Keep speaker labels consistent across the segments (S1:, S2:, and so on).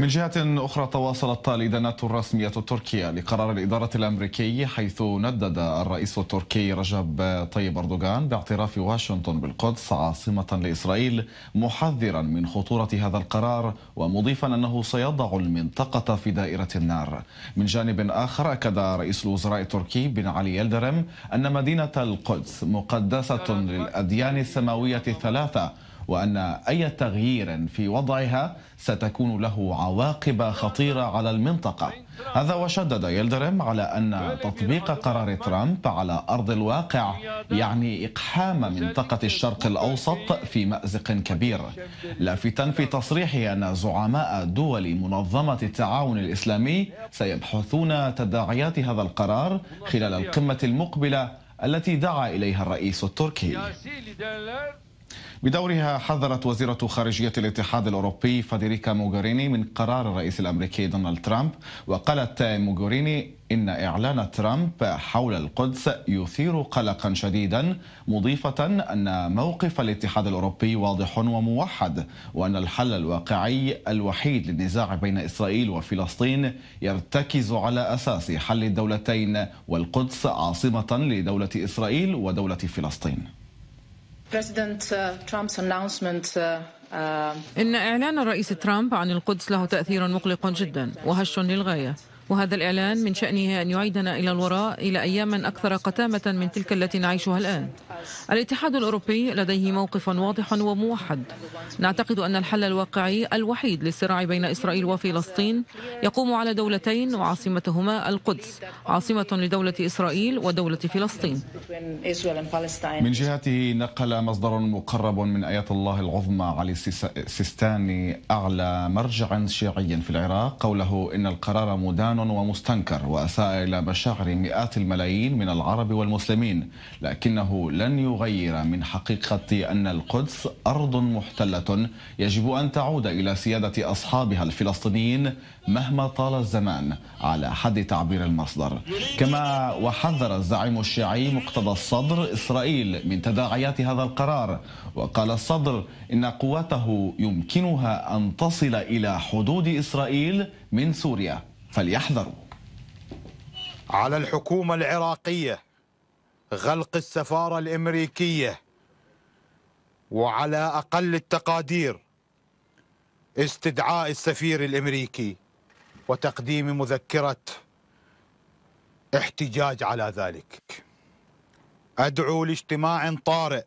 S1: من جهة أخرى تواصلت الإدانة الرسمية التركية لقرار الإدارة الأمريكي حيث ندد الرئيس التركي رجب طيب أردوغان باعتراف واشنطن بالقدس عاصمة لإسرائيل محذرا من خطورة هذا القرار ومضيفا أنه سيضع المنطقة في دائرة النار من جانب آخر أكد رئيس الوزراء التركي بن علي يلدرم أن مدينة القدس مقدسة للأديان السماوية الثلاثة وأن أي تغيير في وضعها ستكون له عواقب خطيرة على المنطقة هذا وشدد يلدرم على أن تطبيق قرار ترامب على أرض الواقع يعني إقحام منطقة الشرق الأوسط في مأزق كبير لافتا في تصريحه أن زعماء دول منظمة التعاون الإسلامي سيبحثون تداعيات هذا القرار خلال القمة المقبلة التي دعا إليها الرئيس التركي بدورها حذرت وزيرة خارجية الاتحاد الأوروبي فاديريكا موغوريني من قرار الرئيس الأمريكي دونالد ترامب وقالت موغوريني إن إعلان ترامب حول القدس يثير قلقا شديدا مضيفة أن موقف الاتحاد الأوروبي واضح وموحد وأن الحل الواقعي الوحيد للنزاع بين إسرائيل وفلسطين يرتكز على أساس حل الدولتين والقدس عاصمة لدولة إسرائيل ودولة فلسطين
S2: Uh, uh, uh, إن إعلان الرئيس ترامب عن القدس له تأثير مقلق جدا وهش للغاية وهذا الإعلان من شأنه أن يعيدنا إلى الوراء إلى أيام أكثر قتامة من تلك التي نعيشها الآن الاتحاد الأوروبي لديه موقف واضح وموحد نعتقد أن الحل الواقعي الوحيد للصراع بين إسرائيل وفلسطين يقوم على دولتين وعاصمتهما القدس عاصمة لدولة إسرائيل ودولة فلسطين
S1: من جهته نقل مصدر مقرب من آية الله العظمى علي السيستاني أعلى مرجع شيعي في العراق قوله إن القرار مدان إهان ومستنكر وأساء إلى مشاعر مئات الملايين من العرب والمسلمين لكنه لن يغير من حقيقة أن القدس أرض محتلة يجب أن تعود إلى سيادة أصحابها الفلسطينيين مهما طال الزمان على حد تعبير المصدر كما وحذر الزعيم الشيعي مقتدى الصدر إسرائيل من تداعيات هذا القرار وقال الصدر إن قواته يمكنها أن تصل إلى حدود
S3: إسرائيل من سوريا فليحذروا على الحكومة العراقية غلق السفارة الأمريكية وعلى أقل التقادير استدعاء السفير الأمريكي وتقديم مذكرة احتجاج على ذلك أدعو لاجتماع طارئ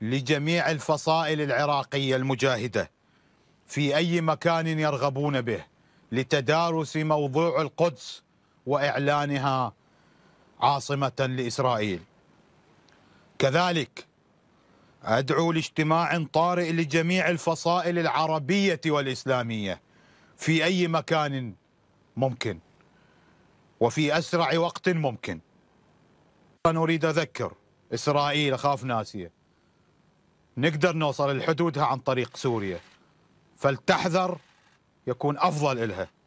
S3: لجميع الفصائل العراقية المجاهدة في أي مكان يرغبون به لتدارس موضوع القدس واعلانها عاصمه لاسرائيل. كذلك ادعو لاجتماع طارئ لجميع الفصائل العربيه والاسلاميه في اي مكان ممكن وفي اسرع وقت ممكن. انا اريد اذكر اسرائيل اخاف ناسيه نقدر نوصل لحدودها عن طريق سوريا فلتحذر يكون افضل لها